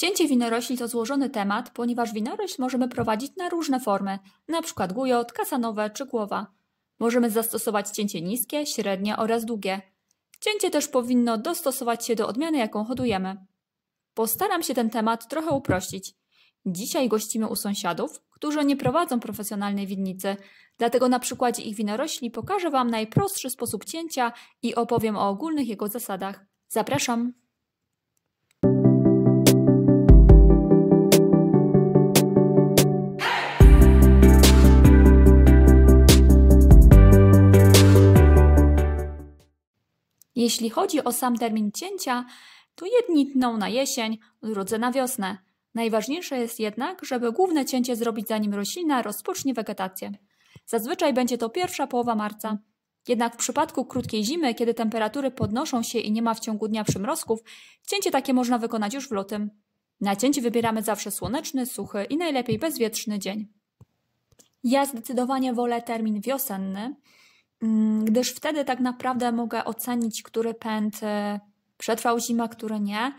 Cięcie winorośli to złożony temat, ponieważ winorośl możemy prowadzić na różne formy, np. gujot, kasanowe czy głowa. Możemy zastosować cięcie niskie, średnie oraz długie. Cięcie też powinno dostosować się do odmiany, jaką hodujemy. Postaram się ten temat trochę uprościć. Dzisiaj gościmy u sąsiadów, którzy nie prowadzą profesjonalnej winnicy, dlatego na przykładzie ich winorośli pokażę Wam najprostszy sposób cięcia i opowiem o ogólnych jego zasadach. Zapraszam! Jeśli chodzi o sam termin cięcia, to jedni tną na jesień, drudzy na wiosnę. Najważniejsze jest jednak, żeby główne cięcie zrobić zanim roślina rozpocznie wegetację. Zazwyczaj będzie to pierwsza połowa marca. Jednak w przypadku krótkiej zimy, kiedy temperatury podnoszą się i nie ma w ciągu dnia przymrozków, cięcie takie można wykonać już w lutym. Na cięcie wybieramy zawsze słoneczny, suchy i najlepiej bezwietrzny dzień. Ja zdecydowanie wolę termin wiosenny, Mm, gdyż wtedy tak naprawdę mogę ocenić, który pęd e, przetrwał zimę, który nie.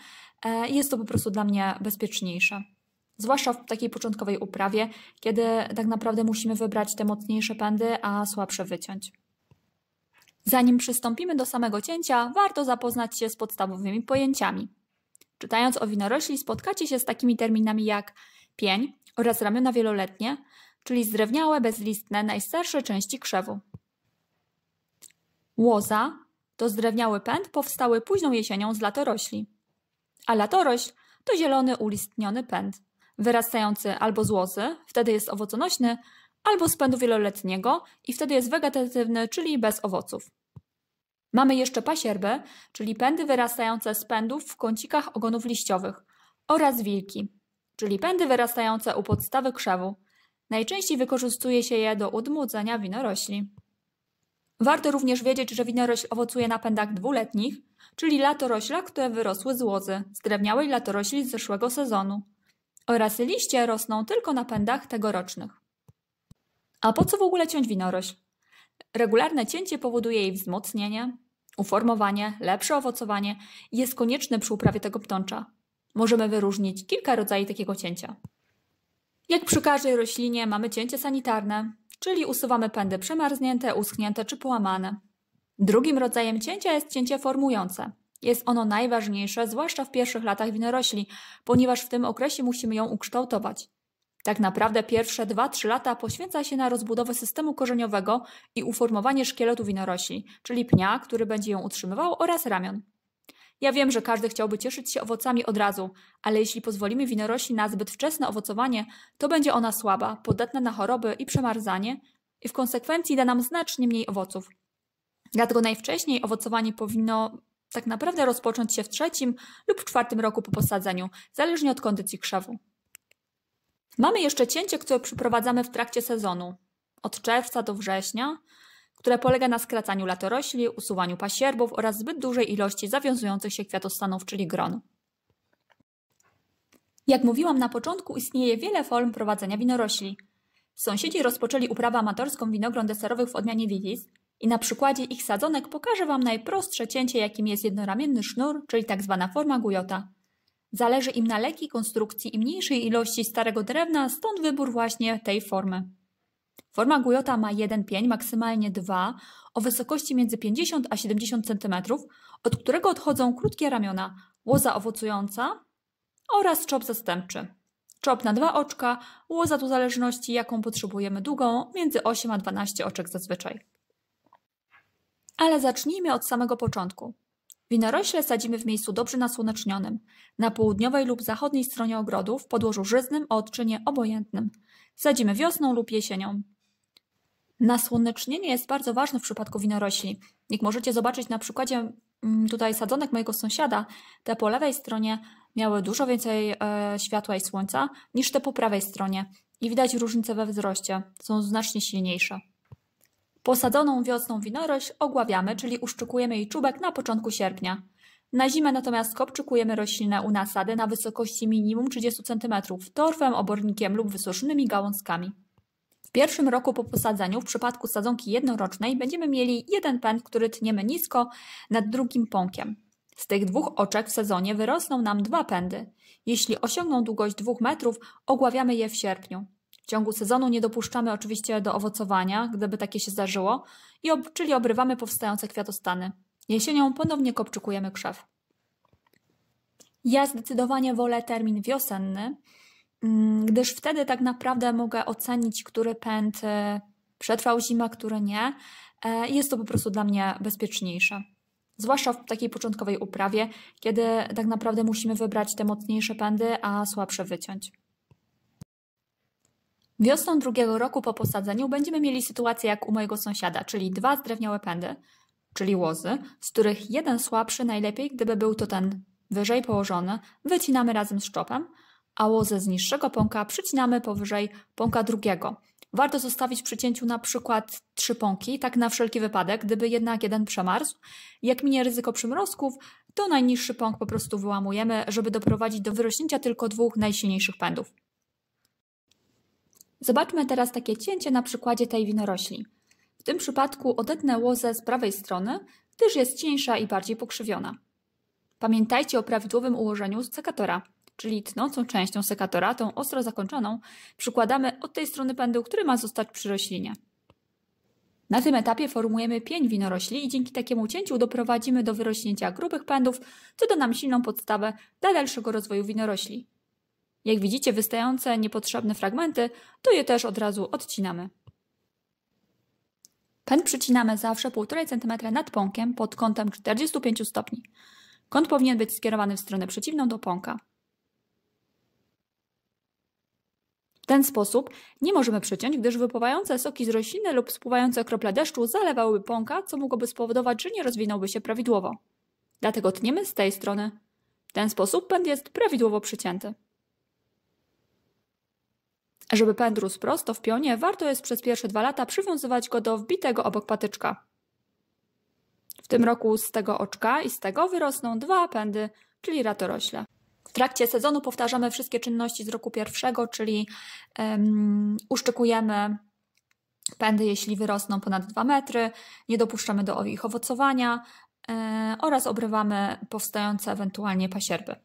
E, jest to po prostu dla mnie bezpieczniejsze. Zwłaszcza w takiej początkowej uprawie, kiedy tak naprawdę musimy wybrać te mocniejsze pędy, a słabsze wyciąć. Zanim przystąpimy do samego cięcia, warto zapoznać się z podstawowymi pojęciami. Czytając o winorośli, spotkacie się z takimi terminami jak pień oraz ramiona wieloletnie, czyli zdrewniałe, bezlistne, najstarsze części krzewu. Łoza to zdrewniały pęd powstały późną jesienią z latorośli. A latorośl to zielony ulistniony pęd, wyrastający albo z łozy, wtedy jest owoconośny, albo z pędu wieloletniego i wtedy jest wegetatywny, czyli bez owoców. Mamy jeszcze pasierby, czyli pędy wyrastające z pędów w kącikach ogonów liściowych oraz wilki, czyli pędy wyrastające u podstawy krzewu. Najczęściej wykorzystuje się je do odmłodzenia winorośli. Warto również wiedzieć, że winorośl owocuje na pędach dwuletnich, czyli latorośla, które wyrosły z łozy, z drewniałej latorośli z zeszłego sezonu. Oraz liście rosną tylko na pędach tegorocznych. A po co w ogóle ciąć winorośl? Regularne cięcie powoduje jej wzmocnienie, uformowanie, lepsze owocowanie i jest konieczne przy uprawie tego ptącza. Możemy wyróżnić kilka rodzajów takiego cięcia. Jak przy każdej roślinie mamy cięcie sanitarne, czyli usuwamy pędy przemarznięte, uschnięte czy połamane. Drugim rodzajem cięcia jest cięcie formujące. Jest ono najważniejsze, zwłaszcza w pierwszych latach winorośli, ponieważ w tym okresie musimy ją ukształtować. Tak naprawdę pierwsze 2-3 lata poświęca się na rozbudowę systemu korzeniowego i uformowanie szkieletu winorośli, czyli pnia, który będzie ją utrzymywał oraz ramion. Ja wiem, że każdy chciałby cieszyć się owocami od razu, ale jeśli pozwolimy winorośli na zbyt wczesne owocowanie, to będzie ona słaba, podatna na choroby i przemarzanie i w konsekwencji da nam znacznie mniej owoców. Dlatego najwcześniej owocowanie powinno tak naprawdę rozpocząć się w trzecim lub czwartym roku po posadzeniu, zależnie od kondycji krzewu. Mamy jeszcze cięcie, które przeprowadzamy w trakcie sezonu, od czerwca do września, które polega na skracaniu latorośli, usuwaniu pasierbów oraz zbyt dużej ilości zawiązujących się kwiatostanów, czyli gron. Jak mówiłam na początku, istnieje wiele form prowadzenia winorośli. Sąsiedzi rozpoczęli uprawę amatorską winogron deserowych w odmianie Vitis i na przykładzie ich sadzonek pokażę Wam najprostsze cięcie, jakim jest jednoramienny sznur, czyli tzw. Tak forma gujota. Zależy im na lekkiej konstrukcji i mniejszej ilości starego drewna, stąd wybór właśnie tej formy. Forma gujota ma jeden pień, maksymalnie dwa, o wysokości między 50 a 70 cm, od którego odchodzą krótkie ramiona, łoza owocująca oraz czop zastępczy. Czop na dwa oczka, łoza do zależności jaką potrzebujemy długą, między 8 a 12 oczek zazwyczaj. Ale zacznijmy od samego początku. Winorośle sadzimy w miejscu dobrze nasłonecznionym, na południowej lub zachodniej stronie ogrodu w podłożu żyznym o odczynie obojętnym – Sadzimy wiosną lub jesienią. Nasłonecznienie jest bardzo ważne w przypadku winorośli. Jak możecie zobaczyć na przykładzie mm, tutaj sadzonek mojego sąsiada, te po lewej stronie miały dużo więcej e, światła i słońca niż te po prawej stronie i widać różnice we wzroście, są znacznie silniejsze. Posadzoną wiosną winorośl ogławiamy, czyli uszczukujemy jej czubek na początku sierpnia. Na zimę natomiast kopczykujemy roślinę u nasady na wysokości minimum 30 cm torfem, obornikiem lub wysuszonymi gałązkami. W pierwszym roku po posadzeniu, w przypadku sadzonki jednorocznej, będziemy mieli jeden pęd, który tniemy nisko nad drugim pąkiem. Z tych dwóch oczek w sezonie wyrosną nam dwa pędy. Jeśli osiągną długość 2 metrów, ogławiamy je w sierpniu. W ciągu sezonu nie dopuszczamy oczywiście do owocowania, gdyby takie się zdarzyło, i czyli obrywamy powstające kwiatostany. Jesienią ponownie kopczykujemy krzew. Ja zdecydowanie wolę termin wiosenny, mm, gdyż wtedy tak naprawdę mogę ocenić, który pęd e, przetrwał zima, który nie. E, jest to po prostu dla mnie bezpieczniejsze. Zwłaszcza w takiej początkowej uprawie, kiedy tak naprawdę musimy wybrać te mocniejsze pędy, a słabsze wyciąć. Wiosną drugiego roku po posadzeniu będziemy mieli sytuację jak u mojego sąsiada, czyli dwa zdrewniałe pędy – czyli łozy, z których jeden słabszy najlepiej, gdyby był to ten wyżej położony, wycinamy razem z czopem, a łozę z niższego pąka przycinamy powyżej pąka drugiego. Warto zostawić przy cięciu na przykład trzy pąki, tak na wszelki wypadek, gdyby jednak jeden przemarzł. Jak minie ryzyko przymrozków, to najniższy pąk po prostu wyłamujemy, żeby doprowadzić do wyrośnięcia tylko dwóch najsilniejszych pędów. Zobaczmy teraz takie cięcie na przykładzie tej winorośli. W tym przypadku odetnę łozę z prawej strony, gdyż jest cieńsza i bardziej pokrzywiona. Pamiętajcie o prawidłowym ułożeniu sekatora, czyli tnącą częścią sekatora, tą ostro zakończoną, przykładamy od tej strony pędu, który ma zostać przy roślinie. Na tym etapie formujemy pień winorośli i dzięki takiemu cięciu doprowadzimy do wyrośnięcia grubych pędów, co da nam silną podstawę dla dalszego rozwoju winorośli. Jak widzicie, wystające niepotrzebne fragmenty, to je też od razu odcinamy. Pęd przycinamy zawsze 1,5 cm nad pąkiem pod kątem 45 stopni. Kąt powinien być skierowany w stronę przeciwną do pąka. W ten sposób nie możemy przyciąć, gdyż wypływające soki z rośliny lub spływające krople deszczu zalewałyby pąka, co mogłoby spowodować, że nie rozwinąłby się prawidłowo. Dlatego tniemy z tej strony. W ten sposób pęd jest prawidłowo przycięty. Żeby pęd rósł prosto w pionie, warto jest przez pierwsze dwa lata przywiązywać go do wbitego obok patyczka. W tym roku z tego oczka i z tego wyrosną dwa pędy, czyli ratorośle. W trakcie sezonu powtarzamy wszystkie czynności z roku pierwszego, czyli um, uszczykujemy pędy, jeśli wyrosną ponad 2 metry, nie dopuszczamy do ich owocowania e, oraz obrywamy powstające ewentualnie pasierby.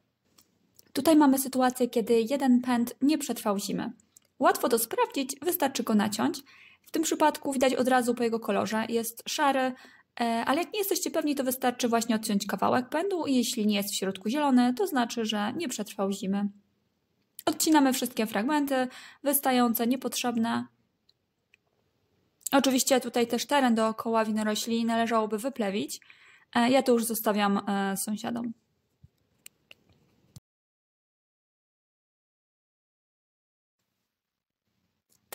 Tutaj mamy sytuację, kiedy jeden pęd nie przetrwał zimy. Łatwo to sprawdzić, wystarczy go naciąć. W tym przypadku widać od razu po jego kolorze, jest szary, e, ale jak nie jesteście pewni, to wystarczy właśnie odciąć kawałek pędu i jeśli nie jest w środku zielony, to znaczy, że nie przetrwał zimy. Odcinamy wszystkie fragmenty wystające, niepotrzebne. Oczywiście tutaj też teren dookoła winorośli należałoby wyplewić. E, ja to już zostawiam e, sąsiadom.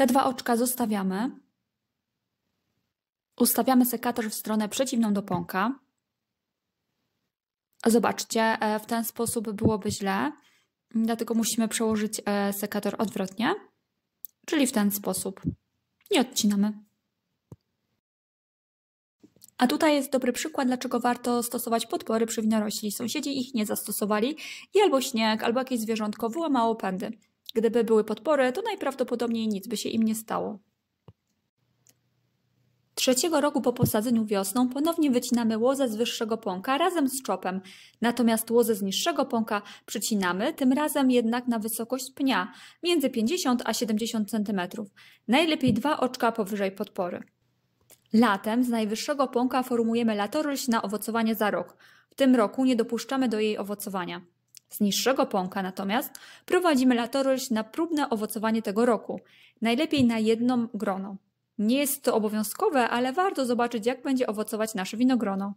Te dwa oczka zostawiamy. Ustawiamy sekator w stronę przeciwną do pąka. Zobaczcie, e, w ten sposób byłoby źle, dlatego musimy przełożyć e, sekator odwrotnie, czyli w ten sposób. Nie odcinamy. A tutaj jest dobry przykład, dlaczego warto stosować podpory przy winorośli. Sąsiedzi ich nie zastosowali i albo śnieg, albo jakieś zwierzątko wyłamało pędy. Gdyby były podpory, to najprawdopodobniej nic by się im nie stało. Trzeciego roku po posadzeniu wiosną ponownie wycinamy łozę z wyższego pąka razem z czopem, natomiast łozę z niższego pąka przycinamy, tym razem jednak na wysokość pnia, między 50 a 70 cm, najlepiej dwa oczka powyżej podpory. Latem z najwyższego pąka formujemy latorośl na owocowanie za rok. W tym roku nie dopuszczamy do jej owocowania. Z niższego pąka natomiast prowadzimy latorość na próbne owocowanie tego roku, najlepiej na jedno grono. Nie jest to obowiązkowe, ale warto zobaczyć, jak będzie owocować nasze winogrono.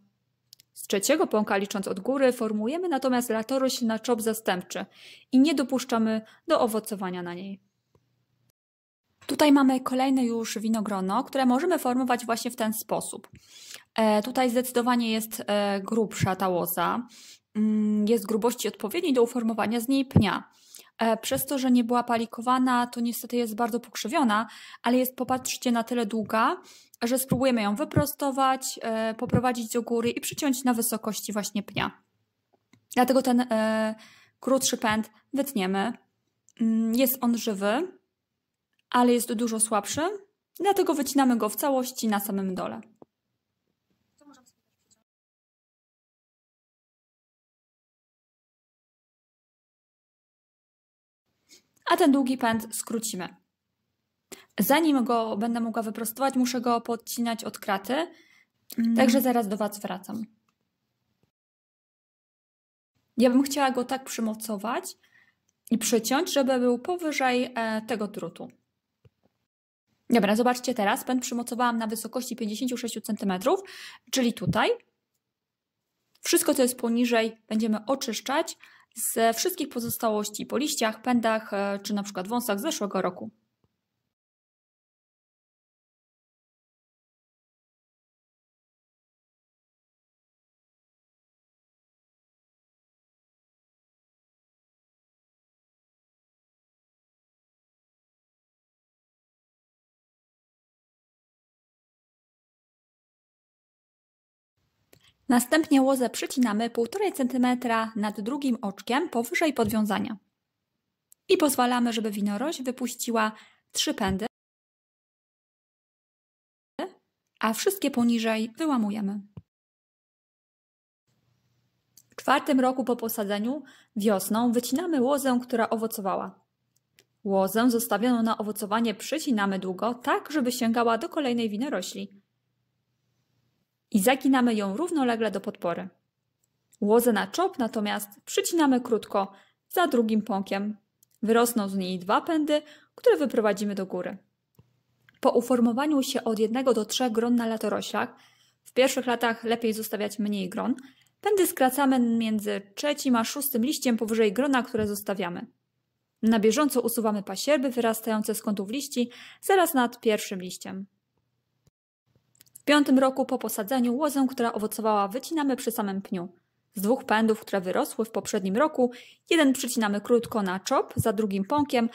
Z trzeciego pąka, licząc od góry, formujemy natomiast latorość na czop zastępczy i nie dopuszczamy do owocowania na niej. Tutaj mamy kolejne już winogrono, które możemy formować właśnie w ten sposób. E, tutaj zdecydowanie jest e, grubsza ta łoza. Mm, jest grubości odpowiedniej do uformowania z niej pnia. E, przez to, że nie była palikowana, to niestety jest bardzo pokrzywiona, ale jest, popatrzcie, na tyle długa, że spróbujemy ją wyprostować, e, poprowadzić do góry i przyciąć na wysokości właśnie pnia. Dlatego ten e, krótszy pęd wytniemy. Mm, jest on żywy, ale jest dużo słabszy, dlatego wycinamy go w całości na samym dole. a ten długi pęd skrócimy. Zanim go będę mogła wyprostować, muszę go podcinać od kraty, mm. także zaraz do Was wracam. Ja bym chciała go tak przymocować i przyciąć, żeby był powyżej e, tego drutu. Dobra, zobaczcie teraz. Pęd przymocowałam na wysokości 56 cm, czyli tutaj. Wszystko, co jest poniżej, będziemy oczyszczać, ze wszystkich pozostałości po liściach, pędach e, czy na przykład wąsach z zeszłego roku. Następnie łozę przycinamy 1,5 cm nad drugim oczkiem powyżej podwiązania. I pozwalamy, żeby winorość wypuściła trzy pędy, a wszystkie poniżej wyłamujemy. W czwartym roku po posadzeniu, wiosną, wycinamy łozę, która owocowała. Łozę zostawioną na owocowanie przycinamy długo, tak żeby sięgała do kolejnej winorośli i zaginamy ją równolegle do podpory. Łozę na czop natomiast przycinamy krótko, za drugim pąkiem. Wyrosną z niej dwa pędy, które wyprowadzimy do góry. Po uformowaniu się od jednego do trzech gron na latoroślach, w pierwszych latach lepiej zostawiać mniej gron, pędy skracamy między trzecim a szóstym liściem powyżej grona, które zostawiamy. Na bieżąco usuwamy pasierby wyrastające z kątów liści zaraz nad pierwszym liściem piątym roku po posadzeniu łozę, która owocowała, wycinamy przy samym pniu. Z dwóch pędów, które wyrosły w poprzednim roku, jeden przycinamy krótko na czop za drugim pąkiem,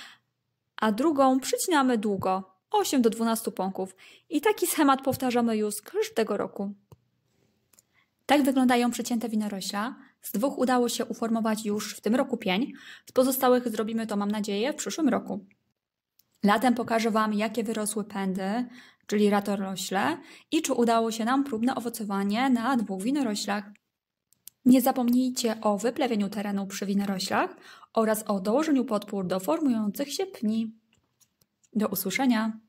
a drugą przycinamy długo, 8 do 12 pąków. I taki schemat powtarzamy już z każdego roku. Tak wyglądają przecięte winorośla. Z dwóch udało się uformować już w tym roku pień. Z pozostałych zrobimy to, mam nadzieję, w przyszłym roku. Latem pokażę Wam, jakie wyrosły pędy, czyli ratorośle, i czy udało się nam próbne owocowanie na dwóch winoroślach. Nie zapomnijcie o wyplewieniu terenu przy winoroślach oraz o dołożeniu podpór do formujących się pni. Do usłyszenia!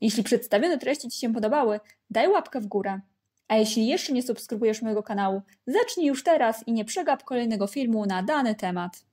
Jeśli przedstawione treści Ci się podobały, daj łapkę w górę. A jeśli jeszcze nie subskrybujesz mojego kanału, zacznij już teraz i nie przegap kolejnego filmu na dany temat.